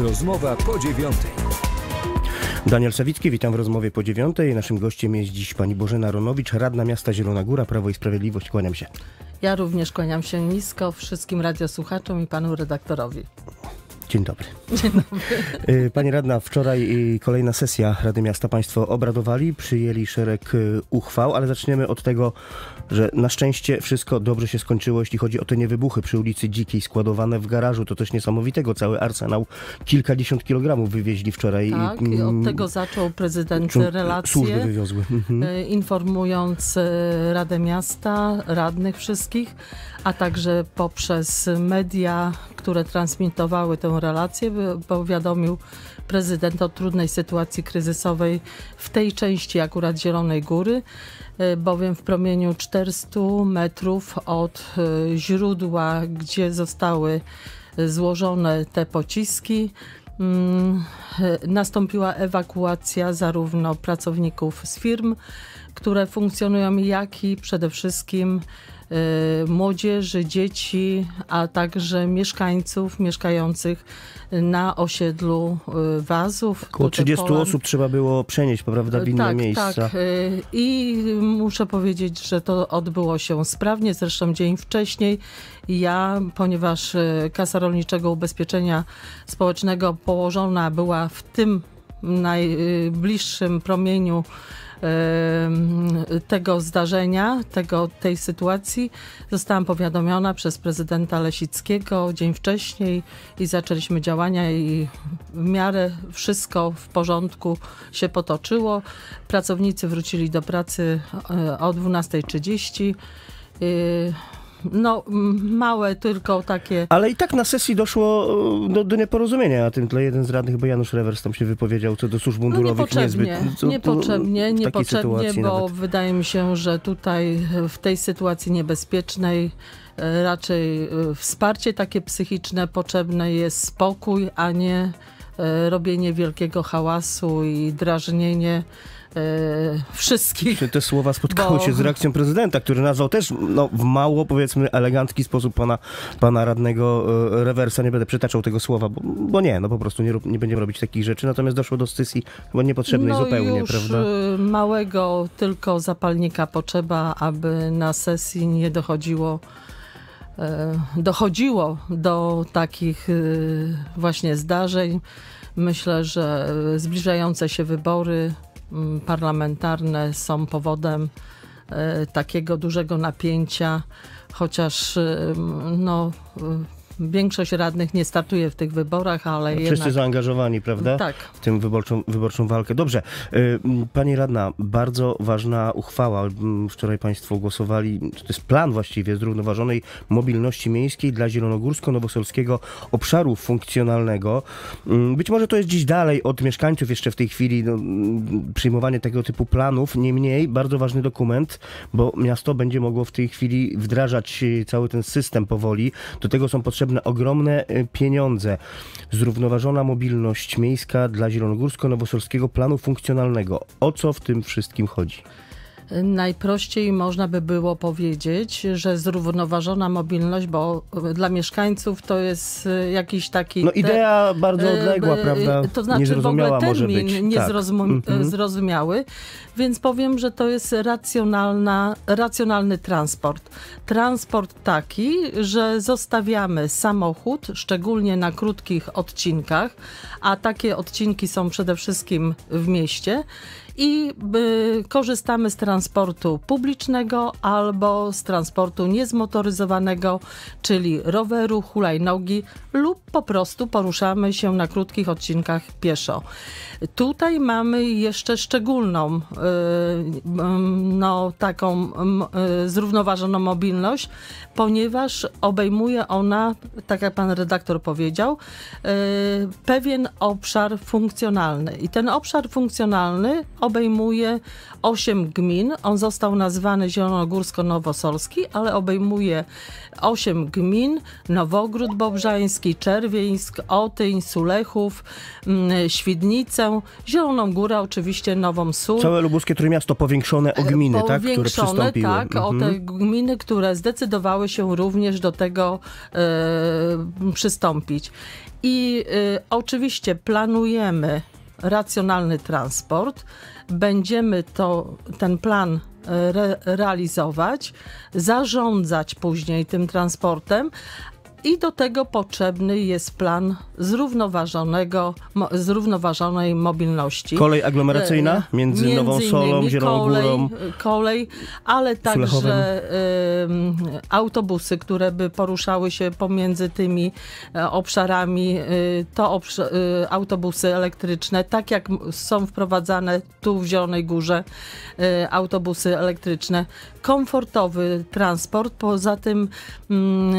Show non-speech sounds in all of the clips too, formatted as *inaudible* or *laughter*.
Rozmowa po dziewiątej. Daniel Sawicki, witam w rozmowie po dziewiątej. Naszym gościem jest dziś pani Bożena Ronowicz, radna miasta Zielona Góra, Prawo i Sprawiedliwość. Kłaniam się. Ja również kłaniam się nisko wszystkim radiosłuchaczom i panu redaktorowi. Dzień dobry. Dzień dobry. Y, Pani radna, wczoraj y, kolejna sesja Rady Miasta. Państwo obradowali, przyjęli szereg y, uchwał, ale zaczniemy od tego, że na szczęście wszystko dobrze się skończyło, jeśli chodzi o te niewybuchy przy ulicy Dzikiej składowane w garażu. To też niesamowitego. Cały arsenał kilkadziesiąt kilogramów wywieźli wczoraj. Tak, i mm, od tego zaczął prezydent relacje. Służby wywiozły. Mhm. Informując Radę Miasta, radnych wszystkich, a także poprzez media, które transmitowały tę relację, relację, powiadomił prezydent o trudnej sytuacji kryzysowej w tej części akurat Zielonej Góry, e, bowiem w promieniu 400 metrów od e, źródła, gdzie zostały e, złożone te pociski, mm, nastąpiła ewakuacja zarówno pracowników z firm, które funkcjonują, jak i przede wszystkim Y, młodzieży, dzieci, a także mieszkańców mieszkających na osiedlu y, Wazów. Około 30 osób trzeba było przenieść, prawda, w inne tak, tak miejsca. Tak, i muszę powiedzieć, że to odbyło się sprawnie, zresztą dzień wcześniej ja, ponieważ Kasa Rolniczego Ubezpieczenia Społecznego położona była w tym najbliższym promieniu tego zdarzenia, tego, tej sytuacji zostałam powiadomiona przez prezydenta Lesickiego dzień wcześniej i zaczęliśmy działania i w miarę wszystko w porządku się potoczyło. Pracownicy wrócili do pracy e, o 12.30 no, małe tylko takie. Ale i tak na sesji doszło e, do, do nieporozumienia na tym tle. Jeden z radnych, bo Janusz Rewers tam się wypowiedział co do służb no, mundurowych no niepotrzebnie, niezbyt. Co, niepotrzebnie, niepotrzebnie, bo nawet. wydaje mi się, że tutaj e, w tej sytuacji niebezpiecznej e, raczej wsparcie takie psychiczne potrzebne jest spokój, a nie robienie wielkiego hałasu i drażnienie E, wszystkich. Czy te słowa spotkały bo... się z reakcją prezydenta, który nazwał też no, w mało, powiedzmy, elegancki sposób pana, pana radnego yy, rewersa. Nie będę przytaczał tego słowa, bo, bo nie, no po prostu nie, nie będziemy robić takich rzeczy. Natomiast doszło do stysji niepotrzebnej no zupełnie, już prawda? E, małego tylko zapalnika potrzeba, aby na sesji nie dochodziło dochodziło do takich właśnie zdarzeń. Myślę, że zbliżające się wybory parlamentarne są powodem e, takiego dużego napięcia, chociaż e, no e, większość radnych nie startuje w tych wyborach, ale Wszyscy jednak... zaangażowani, prawda? Tak. W tym wyborczą, wyborczą walkę. Dobrze. Y, Pani radna, bardzo ważna uchwała. Wczoraj państwo głosowali, to jest plan właściwie zrównoważonej mobilności miejskiej dla zielonogórsko-nowosolskiego obszaru funkcjonalnego. Y, być może to jest dziś dalej od mieszkańców jeszcze w tej chwili no, przyjmowanie tego typu planów. Niemniej bardzo ważny dokument, bo miasto będzie mogło w tej chwili wdrażać y, cały ten system powoli. Do tego są potrzebne potrzebne ogromne e, pieniądze. Zrównoważona mobilność miejska dla zielonogórsko-nowosolskiego planu funkcjonalnego. O co w tym wszystkim chodzi? Najprościej można by było powiedzieć, że zrównoważona mobilność, bo e, dla mieszkańców to jest e, jakiś taki. No idea te, bardzo e, odległa, e, prawda? To znaczy w ogóle termin niezrozumiały, tak. Mhm. więc powiem, że to jest racjonalna, racjonalny transport. Transport taki, że zostawiamy samochód, szczególnie na krótkich odcinkach, a takie odcinki są przede wszystkim w mieście i y, korzystamy z transportu publicznego albo z transportu niezmotoryzowanego, czyli roweru, hulajnogi lub po prostu poruszamy się na krótkich odcinkach pieszo. Tutaj mamy jeszcze szczególną, y, y, no taką y, zrównoważoną mobilność, ponieważ obejmuje ona, tak jak pan redaktor powiedział, y, pewien obszar funkcjonalny. I ten obszar funkcjonalny obejmuje 8 gmin. On został nazwany Zielonogórsko-Nowosolski, ale obejmuje 8 gmin: Nowogród Bobrzański, Czerwieńsk, Otyń, Sulechów, mm, Świdnicę, Zieloną Górę, oczywiście Nową Sól. Całe lubuskie trójmiasto powiększone o gminy, powiększone, tak? Które przystąpiły. tak, mhm. o te mhm. gminy, które zdecydowały się również do tego e, przystąpić. I y, oczywiście planujemy racjonalny transport. Będziemy to, ten plan e, re realizować, zarządzać później tym transportem, i do tego potrzebny jest plan zrównoważonego, mo, zrównoważonej mobilności. Kolej aglomeracyjna e, między, między Nową Solą, Zieloną kolej, Górą. E, kolej, ale także y, autobusy, które by poruszały się pomiędzy tymi e, obszarami, y, to obsz y, autobusy elektryczne, tak jak są wprowadzane tu w Zielonej Górze autobusy elektryczne. Komfortowy transport, poza tym mm,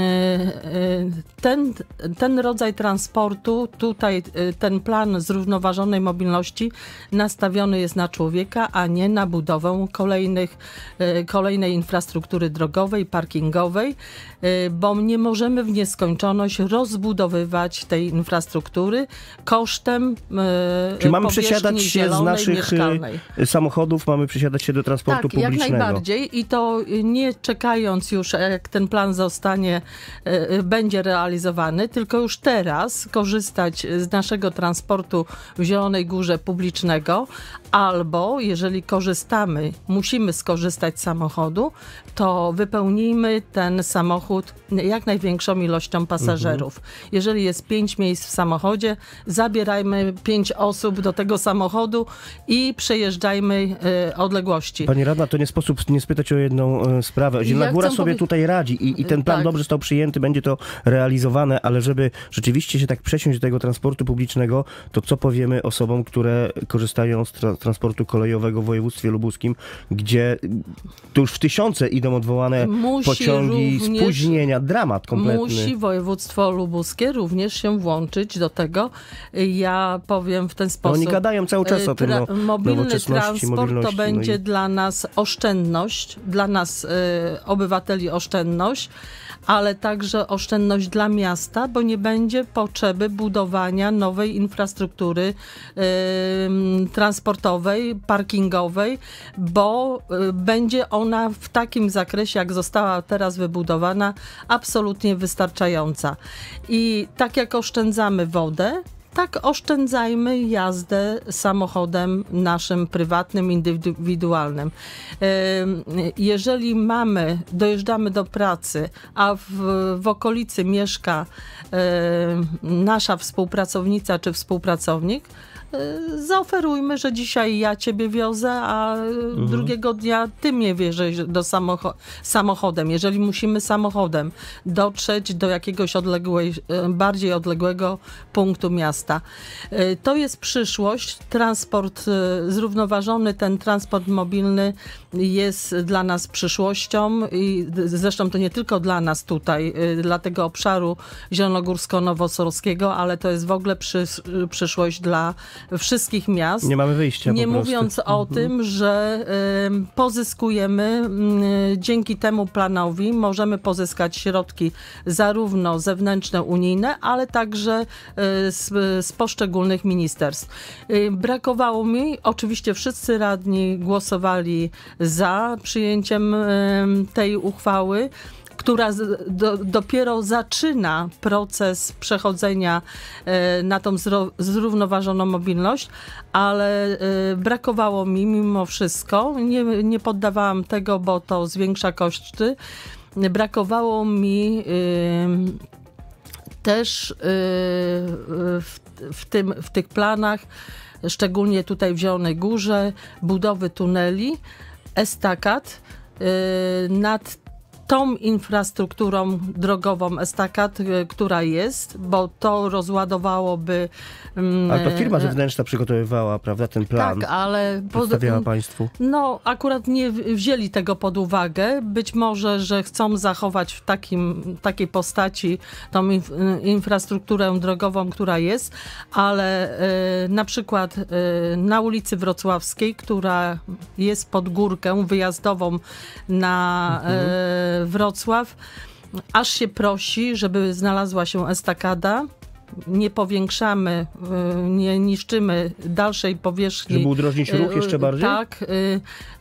ten, ten rodzaj transportu, tutaj y, ten plan zrównoważonej mobilności nastawiony jest na człowieka, a nie na budowę kolejnych, y, kolejnej infrastruktury drogowej, parkingowej, y, bo nie możemy w nieskończoność rozbudowywać tej infrastruktury kosztem Czy mamy przesiadać się z naszych samochodów, mamy przesiadać się do transportu tak, publicznego? jak najbardziej i to nie czekając już, jak ten plan zostanie, będzie będzie realizowany, tylko już teraz korzystać z naszego transportu w Zielonej Górze publicznego, albo jeżeli korzystamy, musimy skorzystać z samochodu, to wypełnijmy ten samochód jak największą ilością pasażerów. Mhm. Jeżeli jest pięć miejsc w samochodzie, zabierajmy pięć osób do tego samochodu i przejeżdżajmy e, odległości. Pani radna, to nie sposób nie spytać o jedną e, sprawę. Zielona ja Góra sobie tutaj radzi i, i ten plan tak. dobrze został przyjęty, będzie to realizowane, ale żeby rzeczywiście się tak przesiąść do tego transportu publicznego, to co powiemy osobom, które korzystają z tra transportu kolejowego w województwie lubuskim, gdzie mm, tu już w tysiące idą odwołane Musi pociągi, również... spóźnienia, dramat kompletny. Musi województwo lubuskie również się włączyć do tego. Ja powiem w ten no, sposób. No oni gadają cały czas o y, tym. Tra no, mobilny transport to będzie no i... dla nas oszczędność, dla nas y, obywateli oszczędność ale także oszczędność dla miasta, bo nie będzie potrzeby budowania nowej infrastruktury transportowej, parkingowej, bo y, będzie ona w takim zakresie, jak została teraz wybudowana, absolutnie wystarczająca. I tak jak oszczędzamy wodę, tak oszczędzajmy jazdę samochodem naszym prywatnym, indywidualnym. Jeżeli mamy, dojeżdżamy do pracy, a w, w okolicy mieszka nasza współpracownica czy współpracownik, Y, zaoferujmy, że dzisiaj ja ciebie wiozę, a y, mhm. drugiego dnia ty mnie wierzysz do samochodem. Jeżeli musimy samochodem dotrzeć do jakiegoś odległej, y, bardziej odległego punktu miasta. To jest przyszłość. Transport zrównoważony, ten transport mobilny jest dla nas przyszłością i zresztą to nie tylko dla nas tutaj, dla tego obszaru zielonogórsko-nowosorskiego, ale to jest w ogóle przy, przyszłość dla wszystkich miast. Nie mamy wyjścia. Nie mówiąc o mhm. tym, że pozyskujemy mm, dzięki temu planowi możemy pozyskać środki zarówno zewnętrzne, unijne, ale także e, z, z poszczególnych ministerstw. E, brakowało mi, oczywiście wszyscy radni głosowali za przyjęciem tej uchwały która do, dopiero zaczyna proces przechodzenia e, na tą zrównoważoną mobilność, ale e, brakowało mi mimo wszystko. Nie, nie poddawałam tego, bo to zwiększa koszty. Brakowało mi e, też w, w, tym, w tych planach, szczególnie tutaj w Zielonej Górze, budowy tuneli, estakad nad tą infrastrukturą drogową estakad, y, która jest, bo to rozładowałoby... Mm, ale to firma e, e, zewnętrzna przygotowywała, prawda, ten plan? Tak, ale... Przedstawiała państwu? No, akurat nie wzięli tego pod uwagę. Być może, że chcą zachować w takim, takiej postaci tą inf y, infrastrukturę drogową, która jest, ale y, na przykład y, na ulicy Wrocławskiej, która jest pod górkę wyjazdową na... Mhm. Y, Wrocław, aż się prosi, żeby znalazła się estakada nie powiększamy, y, nie niszczymy dalszej powierzchni. Żeby udrożnić ruch y, jeszcze bardziej? Tak.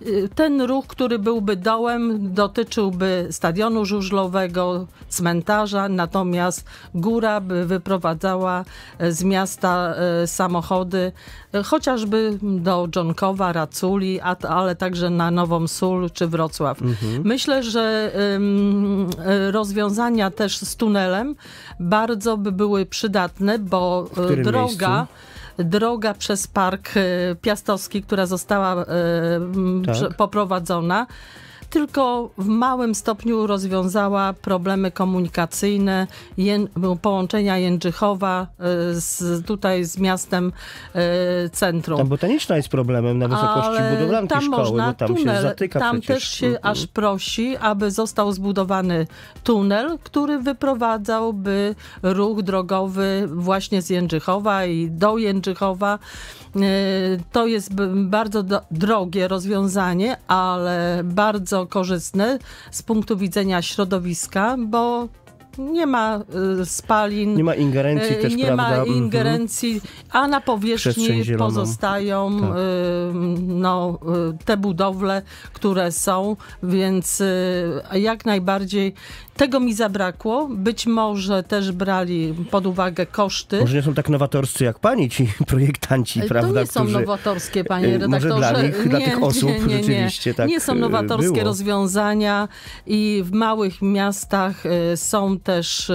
Y, ten ruch, który byłby dołem, dotyczyłby stadionu żużlowego, cmentarza, natomiast góra by wyprowadzała e, z miasta e, samochody, e, chociażby do Dżonkowa, Raculi, ale także na Nową Sól czy Wrocław. Mhm. Myślę, że rozwiązania też z tunelem bardzo by były przydatne przydatne, bo e, droga. Miejscu? droga przez Park e, Piastowski, która została e, tak. poprowadzona, tylko w małym stopniu rozwiązała problemy komunikacyjne, jen, połączenia Jędrzychowa y, z, tutaj z miastem y, centrum. Tam botaniczna jest problemem na wysokości Ale budowlanki tam szkoły, można, tam tunel, się zatyka Tam przecież. też się mm -hmm. aż prosi, aby został zbudowany tunel, który wyprowadzałby ruch drogowy właśnie z Jędrzychowa i do Jędrzychowa. E, to jest bardzo drogie rozwiązanie, ale bardzo korzystne z punktu widzenia środowiska, bo nie ma y, spalin. Nie ma ingerencji y, też, nie prawda? Nie ma mhm. ingerencji, a na powierzchni pozostają tak. Y, no, te budowle, które są, więc jak najbardziej tego mi zabrakło. Być może też brali pod uwagę koszty. Może nie są tak nowatorscy jak pani, ci *laughs* projektanci, prawda? nie są którzy... nowatorskie, panie redaktorze. Może dla nich, nie, dla tych osób nie, nie, rzeczywiście tak Nie są nowatorskie było. rozwiązania i w małych miastach są te też y,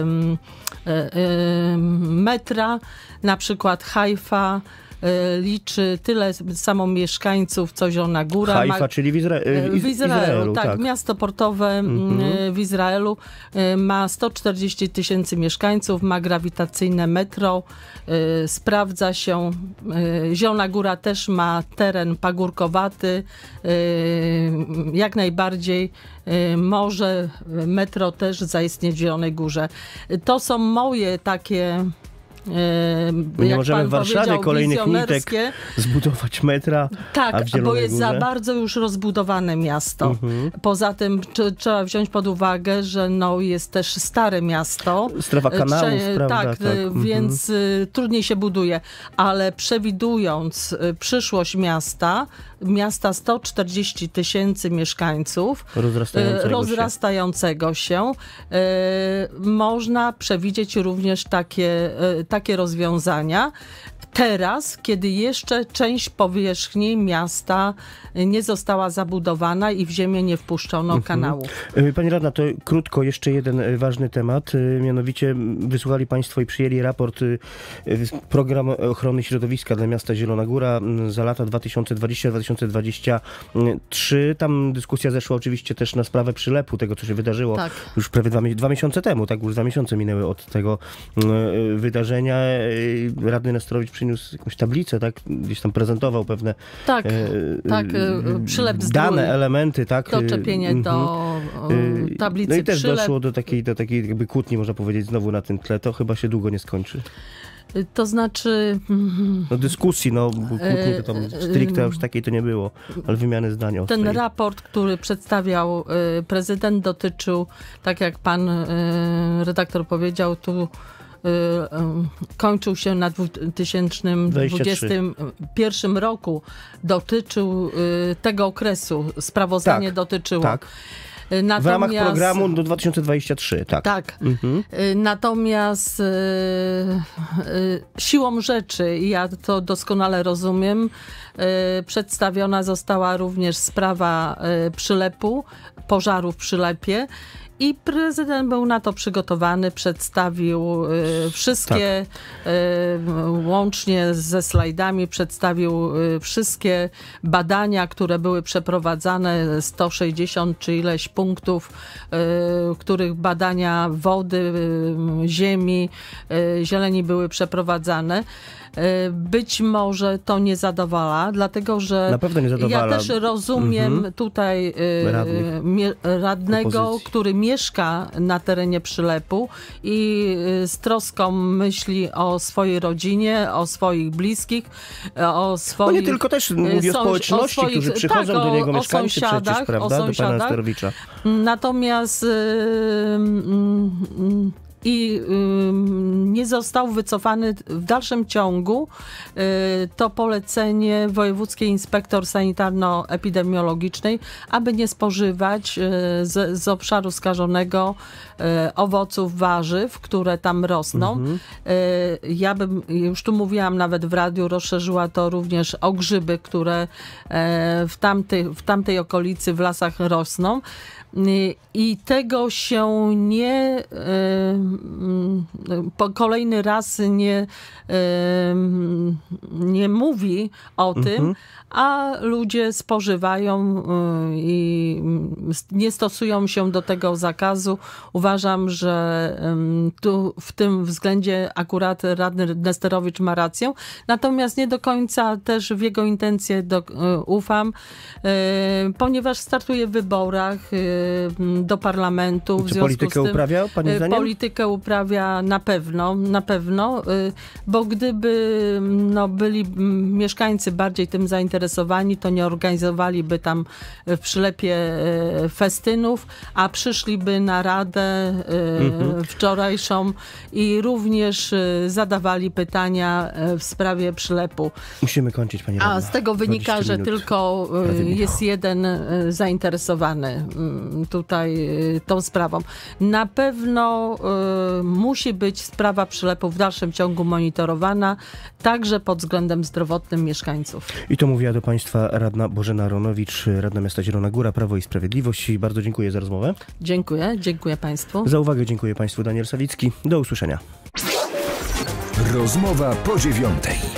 y, y, metra, na przykład Haifa, E, liczy tyle samo mieszkańców, co Zielona Góra. Haifa, ma... czyli w, Izra... E, w Izraelu. Izraelu tak, tak, miasto portowe mhm. w Izraelu e, ma 140 tysięcy mieszkańców, ma grawitacyjne metro, sprawdza się. Zielona Góra też ma teren pagórkowaty, jak najbardziej może metro też zaistnieć w Zielonej Górze. To są moje takie My nie możemy w Warszawie kolejnych nitek zbudować metra. Tak, bo jest górze? za bardzo już rozbudowane miasto. Mhm. Poza tym trzeba wziąć pod uwagę, że no, jest też stare miasto. Strefa kanału, prawda? Tak, tak. Mhm. więc y, trudniej się buduje. Ale przewidując y, przyszłość miasta, miasta 140 tysięcy mieszkańców rozrastającego, y, rozrastającego się. się, można przewidzieć również takie takie rozwiązania, teraz, kiedy jeszcze część powierzchni miasta nie została zabudowana i w ziemię nie wpuszczono mhm. kanału. E, pani Radna, to krótko jeszcze jeden e, ważny temat. E, mianowicie wysłuchali Państwo i przyjęli raport Program Ochrony Środowiska dla Miasta Zielona Góra za lata 2020-2023. Tam dyskusja zeszła oczywiście też na sprawę przylepu, tego co się wydarzyło tak. już prawie dwa, dwa, miesiące temu, tak? Już dwa miesiące minęły od tego wydarzenia. Radny Nestrowicz przyniósł jakąś tablicę, tak? Gdzieś tam prezentował pewne tak, e, tak, e, przylep z dane, elementy, tak? Doczepienie mhm. do e, tablicy No i też przylep. doszło do takiej, do takiej jakby kłótni, można powiedzieć, znowu na tym tle. To chyba się długo nie skończy. E, to znaczy. Mhm. No dyskusji, no kłótni to tam stricte już takiej to nie było, ale wymiany zdań. Ten raport, który przedstawiał prezydent dotyczył, tak jak pan redaktor powiedział, tu Y, y, kończył się na 2021 roku, dotyczył y, tego okresu, sprawozdanie tak, dotyczyło. Tak. Natomiast, w ramach programu do 2023, tak. Tak. Mhm. Natomiast siłą rzeczy, i ja to doskonale rozumiem, przedstawiona została również sprawa przylepu, pożaru w przylepie i prezydent był na to przygotowany, przedstawił y, wszystkie, tak. Y, łącznie ze slajdami, przedstawił y, wszystkie badania, które były przeprowadzane, 160 czy ileś punktów, których badania wody, ziemi, zieleni były przeprowadzane. Y, być może to nie zadowala, dlatego że Na pewno nie zadowala. ja też rozumiem mhm. tutaj y, radnego, Opozycji. który mieszka na terenie przylepu i y, z troską myśli o swojej rodzinie, o swoich bliskich, o swoich... No nie tylko też mówi o społeczności, o swoich, którzy przychodzą tak, do niego, o, mieszkańcy o przecież, prawda, o sąsiadach. do pana Sterowicza. Natomiast... Yy, yy, i nie został wycofany w dalszym ciągu y, to polecenie Wojewódzkiej Inspektor Sanitarno-Epidemiologicznej, aby nie spożywać y, z, z obszaru skażonego y, owoców, warzyw, które tam rosną. Mhm. Ja bym, już tu mówiłam nawet w radiu, rozszerzyła to również o grzyby, które e, w tamty w tamtej okolicy, w lasach rosną. I tego się nie Mm, kolejny raz nie, nie mówi o mhm. tym, a ludzie spożywają y, i nie stosują się do tego zakazu. Uważam, że tu w tym względzie akurat radny Nesterowicz ma rację, natomiast nie do końca też w jego intencje do, y, ufam, y, ponieważ startuje w wyborach do parlamentu. Czy politykę tym, uprawia, pani zdaniem? politykę uprawia na pewno, na pewno, y, bo gdyby no, byli mieszkańcy bardziej tym zainteresowani, to nie organizowaliby tam w przylepie y, festynów, a przyszliby na radę y, mhm. wczorajszą i również zadawali pytania w sprawie przylepu. Musimy kończyć, pani A z tego wynika, że tylko jest jeden zainteresowany mm, tutaj tą sprawą. Na pewno Y, musi być sprawa przylepu w dalszym ciągu monitorowana, także pod względem zdrowotnym mieszkańców. I to mówiła do Państwa radna Bożena Ronowicz, radna miasta Zielona Góra, Prawo i Sprawiedliwość. Bardzo dziękuję za rozmowę. Dziękuję, dziękuję Państwu. Za uwagę dziękuję Państwu, Daniel Sawicki. Do usłyszenia. Rozmowa po dziewiątej.